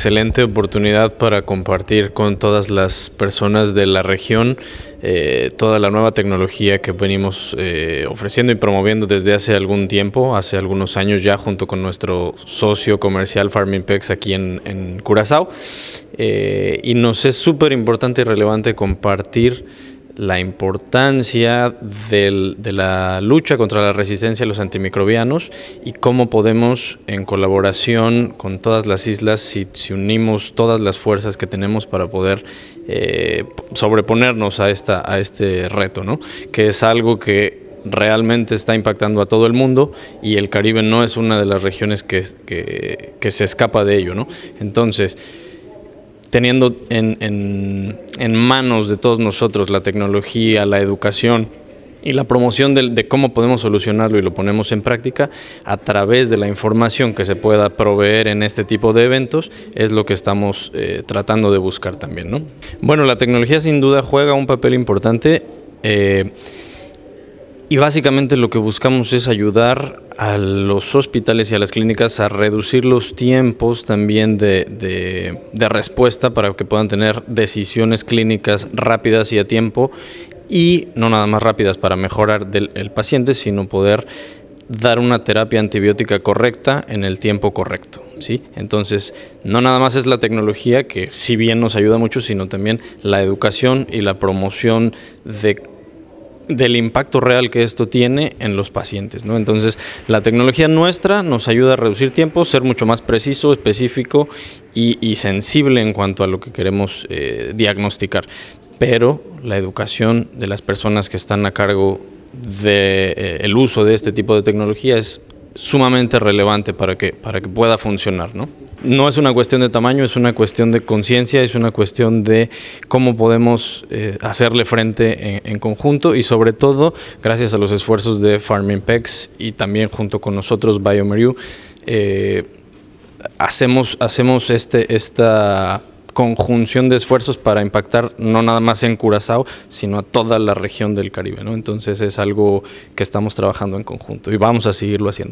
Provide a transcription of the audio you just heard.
excelente oportunidad para compartir con todas las personas de la región eh, toda la nueva tecnología que venimos eh, ofreciendo y promoviendo desde hace algún tiempo, hace algunos años ya, junto con nuestro socio comercial FarmingPex aquí en, Curazao. Eh, y nos es súper importante y relevante compartir la importancia de la lucha contra la resistencia a los antimicrobianos y cómo podemos, en colaboración con todas las islas, si, unimos todas las fuerzas que tenemos para poder eh, sobreponernos a, esta, a este reto, ¿no? que es algo que realmente está impactando a todo el mundo y el Caribe no es una de las regiones que, se escapa de ello. ¿no? Entonces, teniendo en, manos de todos nosotros la tecnología, la educación, y la promoción de, cómo podemos solucionarlo y lo ponemos en práctica a través de la información que se pueda proveer en este tipo de eventos es lo que estamos eh, tratando de buscar también. Bueno, la tecnología sin duda juega un papel importante. Eh, y básicamente lo que buscamos es ayudar a los hospitales y a las clínicas a reducir los tiempos también de, respuesta para que puedan tener decisiones clínicas rápidas y a tiempo y no nada más rápidas para mejorar del, el paciente, sino poder dar una terapia antibiótica correcta en el tiempo correcto. ¿sí? Entonces, no nada más es la tecnología que si bien nos ayuda mucho, sino también la educación y la promoción de del impacto real que esto tiene en los pacientes. ¿no? Entonces, la tecnología nuestra nos ayuda a reducir tiempo, ser mucho más preciso, específico y, sensible en cuanto a lo que queremos eh, diagnosticar. Pero la educación de las personas que están a cargo del eh, uso de este tipo de tecnología es sumamente relevante para que, para que pueda funcionar. ¿no? no es una cuestión de tamaño, es una cuestión de conciencia, es una cuestión de cómo podemos eh, hacerle frente en, conjunto y sobre todo gracias a los esfuerzos de Farming Pex y también junto con nosotros Biomeru, eh, hacemos, hacemos este, esta conjunción de esfuerzos para impactar no nada más en Curazao, sino a toda la región del Caribe. ¿no? Entonces es algo que estamos trabajando en conjunto y vamos a seguirlo haciendo.